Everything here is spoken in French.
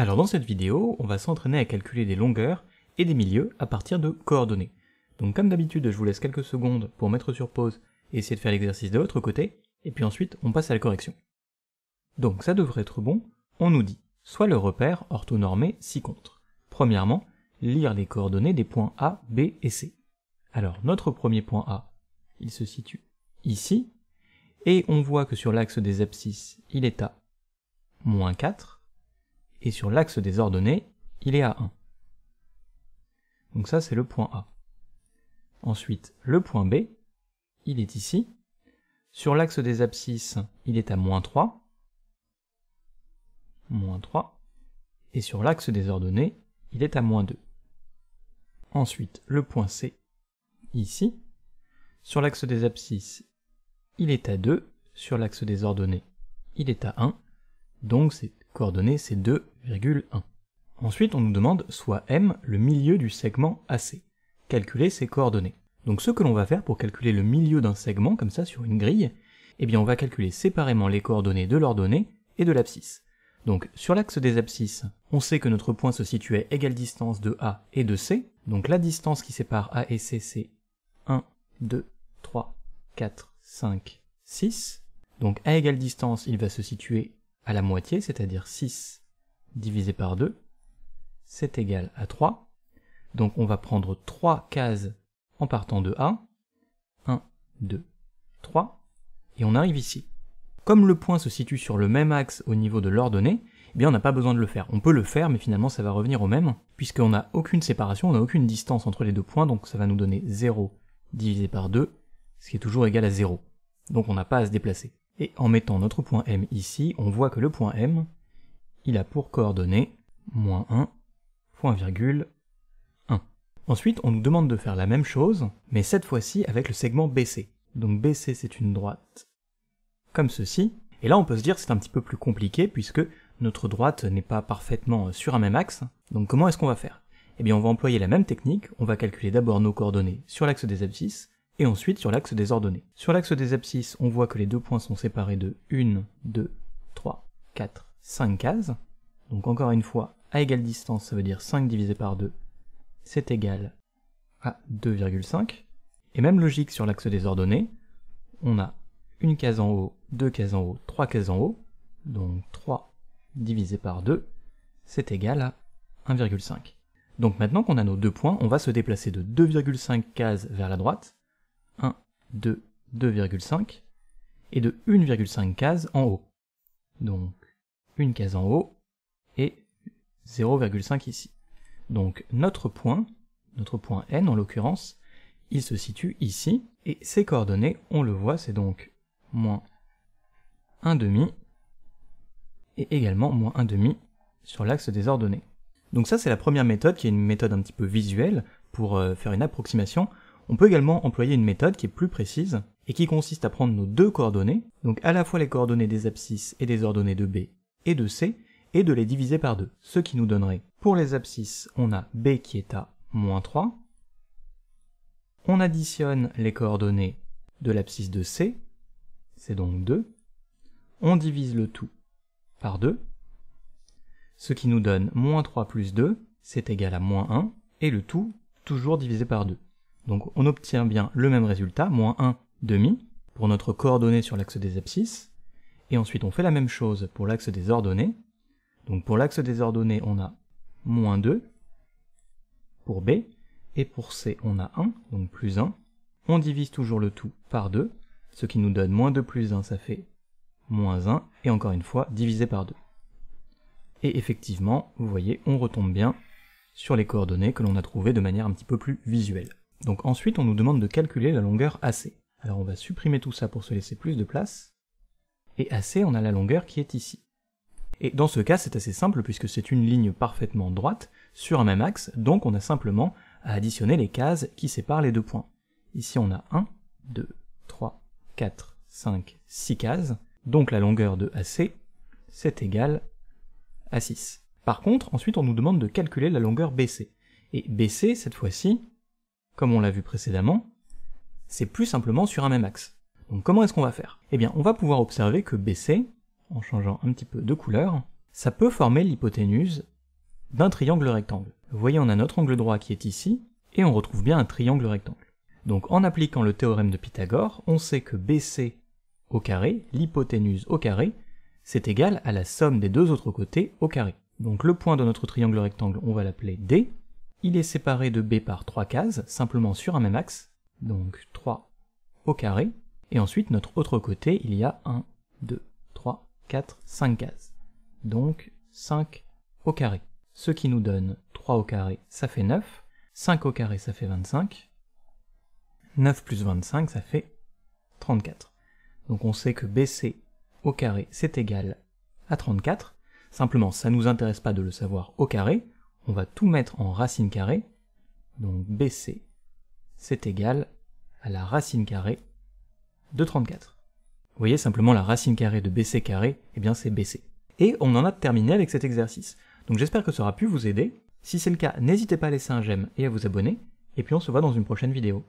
Alors dans cette vidéo, on va s'entraîner à calculer des longueurs et des milieux à partir de coordonnées. Donc comme d'habitude, je vous laisse quelques secondes pour mettre sur pause et essayer de faire l'exercice de l'autre côté, et puis ensuite on passe à la correction. Donc ça devrait être bon, on nous dit, soit le repère orthonormé si contre. Premièrement, lire les coordonnées des points A, B et C. Alors notre premier point A, il se situe ici, et on voit que sur l'axe des abscisses, il est à moins 4, et sur l'axe des ordonnées, il est à 1. Donc ça, c'est le point A. Ensuite, le point B, il est ici. Sur l'axe des abscisses, il est à moins 3. Moins 3. Et sur l'axe des ordonnées, il est à moins 2. Ensuite, le point C, ici. Sur l'axe des abscisses, il est à 2. Sur l'axe des ordonnées, il est à 1. Donc c'est coordonnées c'est 2,1. Ensuite, on nous demande soit m le milieu du segment AC. Calculer ses coordonnées. Donc ce que l'on va faire pour calculer le milieu d'un segment, comme ça sur une grille, eh bien on va calculer séparément les coordonnées de l'ordonnée et de l'abscisse. Donc sur l'axe des abscisses, on sait que notre point se situait à égale distance de A et de C, donc la distance qui sépare A et C c'est 1, 2, 3, 4, 5, 6. Donc à égale distance, il va se situer à la moitié, c'est-à-dire 6 divisé par 2, c'est égal à 3. Donc on va prendre 3 cases en partant de A 1, 2, 3. Et on arrive ici. Comme le point se situe sur le même axe au niveau de l'ordonnée, eh bien on n'a pas besoin de le faire. On peut le faire, mais finalement ça va revenir au même, puisqu'on n'a aucune séparation, on n'a aucune distance entre les deux points, donc ça va nous donner 0 divisé par 2, ce qui est toujours égal à 0. Donc on n'a pas à se déplacer. Et en mettant notre point M ici, on voit que le point M, il a pour coordonnées moins 1, point virgule 1. Ensuite, on nous demande de faire la même chose, mais cette fois-ci avec le segment BC. Donc BC, c'est une droite comme ceci. Et là, on peut se dire que c'est un petit peu plus compliqué puisque notre droite n'est pas parfaitement sur un même axe. Donc comment est-ce qu'on va faire Eh bien, on va employer la même technique. On va calculer d'abord nos coordonnées sur l'axe des abscisses, et ensuite sur l'axe des ordonnées. Sur l'axe des abscisses, on voit que les deux points sont séparés de 1, 2, 3, 4, 5 cases. Donc encore une fois, à égale distance, ça veut dire 5 divisé par 2, c'est égal à 2,5. Et même logique sur l'axe des ordonnées, on a une case en haut, deux cases en haut, trois cases en haut, donc 3 divisé par 2, c'est égal à 1,5. Donc maintenant qu'on a nos deux points, on va se déplacer de 2,5 cases vers la droite, 1, 2, 2,5 et de 1,5 cases en haut. Donc une case en haut et 0,5 ici. Donc notre point, notre point n en l'occurrence, il se situe ici, et ses coordonnées, on le voit, c'est donc moins 1 demi, et également moins 1 demi sur l'axe des ordonnées. Donc ça c'est la première méthode, qui est une méthode un petit peu visuelle pour euh, faire une approximation on peut également employer une méthode qui est plus précise et qui consiste à prendre nos deux coordonnées, donc à la fois les coordonnées des abscisses et des ordonnées de B et de C, et de les diviser par deux, ce qui nous donnerait, pour les abscisses, on a B qui est à moins 3, on additionne les coordonnées de l'abscisse de C, c'est donc 2, on divise le tout par 2, ce qui nous donne moins 3 plus 2, c'est égal à moins 1, et le tout toujours divisé par 2. Donc on obtient bien le même résultat, moins 1 demi, pour notre coordonnée sur l'axe des abscisses, et ensuite on fait la même chose pour l'axe des ordonnées. Donc pour l'axe des ordonnées, on a moins 2 pour B, et pour C, on a 1, donc plus 1. On divise toujours le tout par 2, ce qui nous donne moins 2 plus 1, ça fait moins 1, et encore une fois, divisé par 2. Et effectivement, vous voyez, on retombe bien sur les coordonnées que l'on a trouvées de manière un petit peu plus visuelle. Donc ensuite, on nous demande de calculer la longueur AC. Alors on va supprimer tout ça pour se laisser plus de place. Et AC, on a la longueur qui est ici. Et dans ce cas, c'est assez simple puisque c'est une ligne parfaitement droite sur un même axe, donc on a simplement à additionner les cases qui séparent les deux points. Ici on a 1, 2, 3, 4, 5, 6 cases, donc la longueur de AC, c'est égal à 6. Par contre, ensuite on nous demande de calculer la longueur BC. Et BC, cette fois-ci, comme on l'a vu précédemment, c'est plus simplement sur un même axe. Donc comment est-ce qu'on va faire Eh bien, on va pouvoir observer que BC, en changeant un petit peu de couleur, ça peut former l'hypoténuse d'un triangle rectangle. Vous voyez, on a notre angle droit qui est ici, et on retrouve bien un triangle rectangle. Donc en appliquant le théorème de Pythagore, on sait que BC au carré, l'hypoténuse au carré, c'est égal à la somme des deux autres côtés au carré. Donc le point de notre triangle rectangle, on va l'appeler D, il est séparé de B par 3 cases, simplement sur un même axe, donc 3 au carré, et ensuite notre autre côté, il y a 1, 2, 3, 4, 5 cases, donc 5 au carré. Ce qui nous donne 3 au carré, ça fait 9, 5 au carré, ça fait 25, 9 plus 25, ça fait 34. Donc on sait que BC au carré, c'est égal à 34, simplement ça ne nous intéresse pas de le savoir au carré, on va tout mettre en racine carrée, donc BC, c'est égal à la racine carrée de 34. Vous voyez simplement la racine carrée de BC carré, et eh bien c'est BC. Et on en a terminé avec cet exercice. Donc j'espère que ça aura pu vous aider. Si c'est le cas, n'hésitez pas à laisser un j'aime et à vous abonner, et puis on se voit dans une prochaine vidéo.